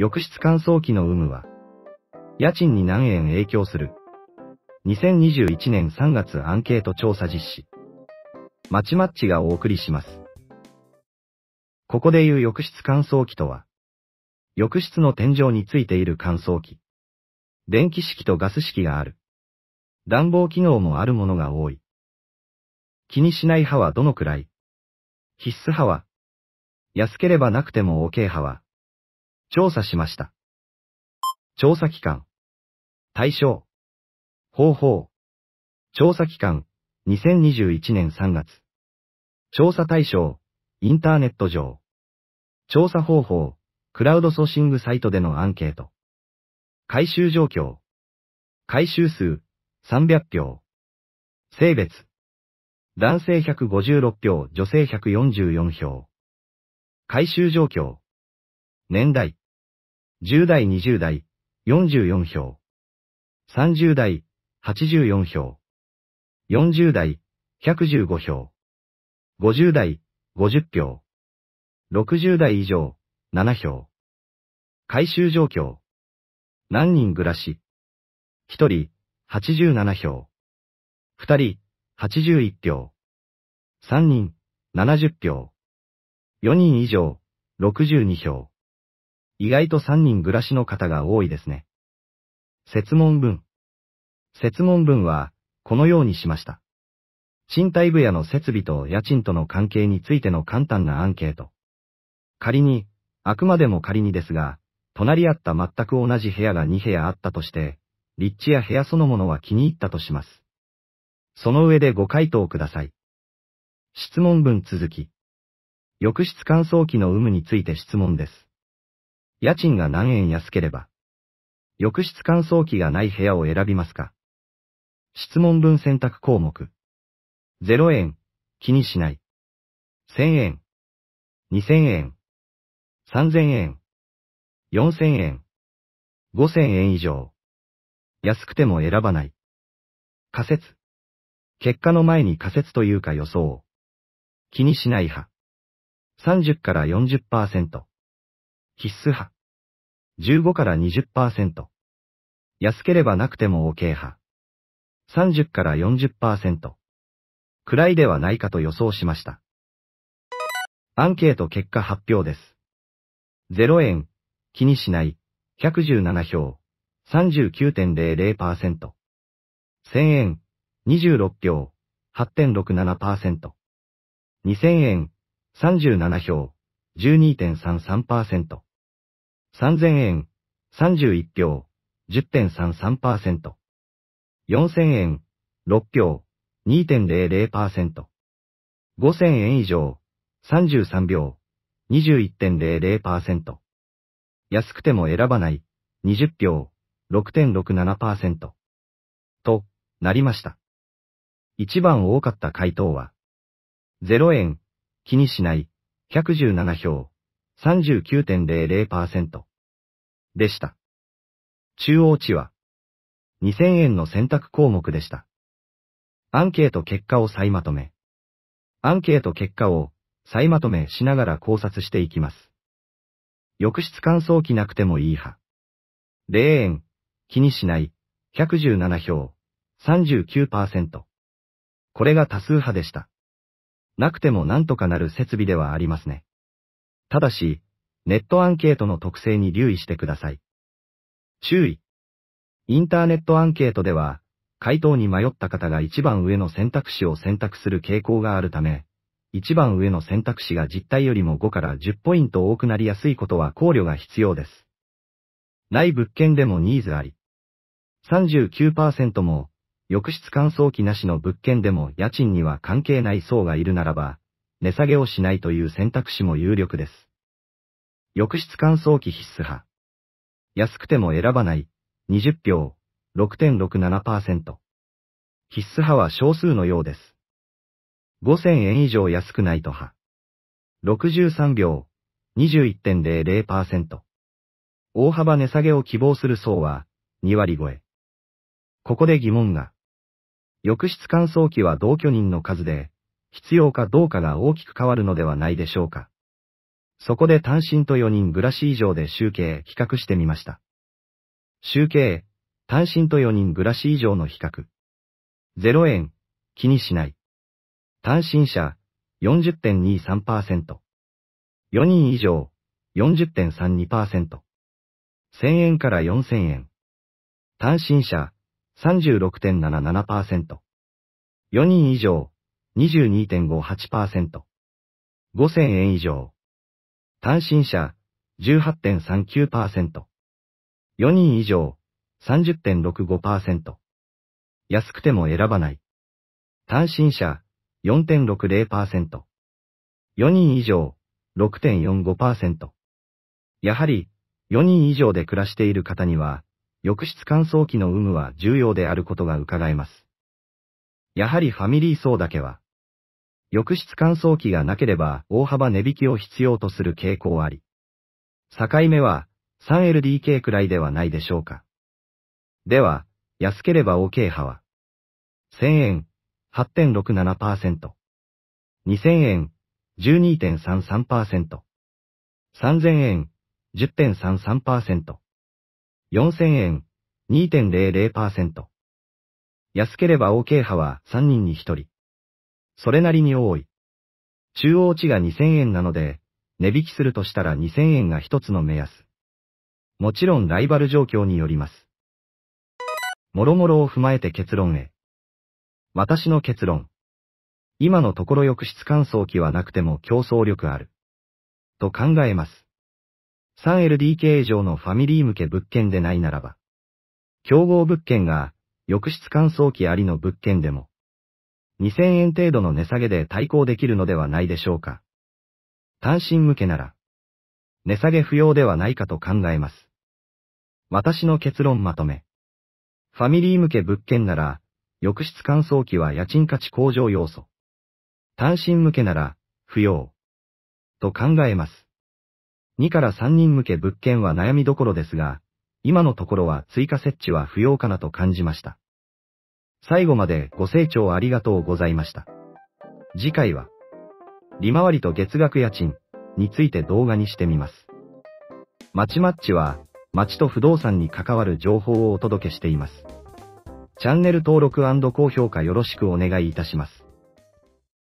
浴室乾燥機の有無は、家賃に何円影響する。2021年3月アンケート調査実施。まちマッチがお送りします。ここで言う浴室乾燥機とは、浴室の天井についている乾燥機。電気式とガス式がある。暖房機能もあるものが多い。気にしない派はどのくらい必須派は安ければなくても OK 派は調査しました。調査期間。対象。方法。調査期間、2021年3月。調査対象、インターネット上。調査方法、クラウドソーシングサイトでのアンケート。回収状況。回収数、300票。性別。男性156票、女性144票。回収状況。年代。10代20代、44票。30代、84票。40代、115票。50代、50票。60代以上、7票。回収状況。何人暮らし。1人、87票。2人、81票。3人、70票。4人以上、62票。意外と3人暮らしの方が多いですね。説問文。説問文は、このようにしました。賃貸部屋の設備と家賃との関係についての簡単なアンケート。仮に、あくまでも仮にですが、隣り合った全く同じ部屋が2部屋あったとして、立地や部屋そのものは気に入ったとします。その上でご回答ください。質問文続き。浴室乾燥機の有無について質問です。家賃が何円安ければ、浴室乾燥機がない部屋を選びますか質問文選択項目。0円、気にしない。1000円、2000円、3000円、4000円、5000円以上。安くても選ばない。仮説。結果の前に仮説というか予想。気にしない派。30から40%。必須派。15から20%。安ければなくても OK 派。30から40%。くらいではないかと予想しました。アンケート結果発表です。0円、気にしない、117票、39.00%。1000円、26票、8.67%。2000円、37票、12.33%。3000円、31票、10.33%。4000円、6票、2.00%。5000円以上、33票、21.00%。安くても選ばない、20票、6.67%。と、なりました。一番多かった回答は、0円、気にしない、117票、39.00%でした。中央値は2000円の選択項目でした。アンケート結果を再まとめ。アンケート結果を再まとめしながら考察していきます。浴室乾燥機なくてもいい派。0円、気にしない、117票、39%。これが多数派でした。なくてもなんとかなる設備ではありますね。ただし、ネットアンケートの特性に留意してください。注意。インターネットアンケートでは、回答に迷った方が一番上の選択肢を選択する傾向があるため、一番上の選択肢が実態よりも5から10ポイント多くなりやすいことは考慮が必要です。ない物件でもニーズあり。39%も、浴室乾燥機なしの物件でも家賃には関係ない層がいるならば、値下げをしないという選択肢も有力です。浴室乾燥機必須派。安くても選ばない、20票、6.67%。必須派は少数のようです。5000円以上安くないと派。63秒、21.00%。大幅値下げを希望する層は、2割超え。ここで疑問が。浴室乾燥機は同居人の数で、必要かどうかが大きく変わるのではないでしょうか。そこで単身と4人暮らし以上で集計、比較してみました。集計、単身と4人暮らし以上の比較。0円、気にしない。単身者、40.23%。4人以上、40.32%。1000円から4000円。単身者、36.77%。4人以上、22.58%。5000円以上。単身者、18.39%。4人以上、30.65%。安くても選ばない。単身者、4.60%。4人以上、6.45%。やはり、4人以上で暮らしている方には、浴室乾燥機の有無は重要であることが伺えます。やはりファミリー層だけは、浴室乾燥機がなければ大幅値引きを必要とする傾向あり。境目は 3LDK くらいではないでしょうか。では、安ければ OK 派は、1000円、8.67%。2000円、12.33%。3000円、10.33%。4000円、2.00%。安ければ OK 派は3人に1人。それなりに多い。中央値が2000円なので、値引きするとしたら2000円が一つの目安。もちろんライバル状況によります。もろもろを踏まえて結論へ。私の結論。今のところ浴質乾燥機はなくても競争力ある。と考えます。3LDK 以上のファミリー向け物件でないならば。競合物件が浴室乾燥機ありの物件でも、2000円程度の値下げで対抗できるのではないでしょうか。単身向けなら、値下げ不要ではないかと考えます。私の結論まとめ。ファミリー向け物件なら、浴室乾燥機は家賃価値向上要素。単身向けなら、不要。と考えます。2から3人向け物件は悩みどころですが、今のところは追加設置は不要かなと感じました。最後までご清聴ありがとうございました。次回は、利回りと月額家賃について動画にしてみます。マチマッチは、町と不動産に関わる情報をお届けしています。チャンネル登録高評価よろしくお願いいたします。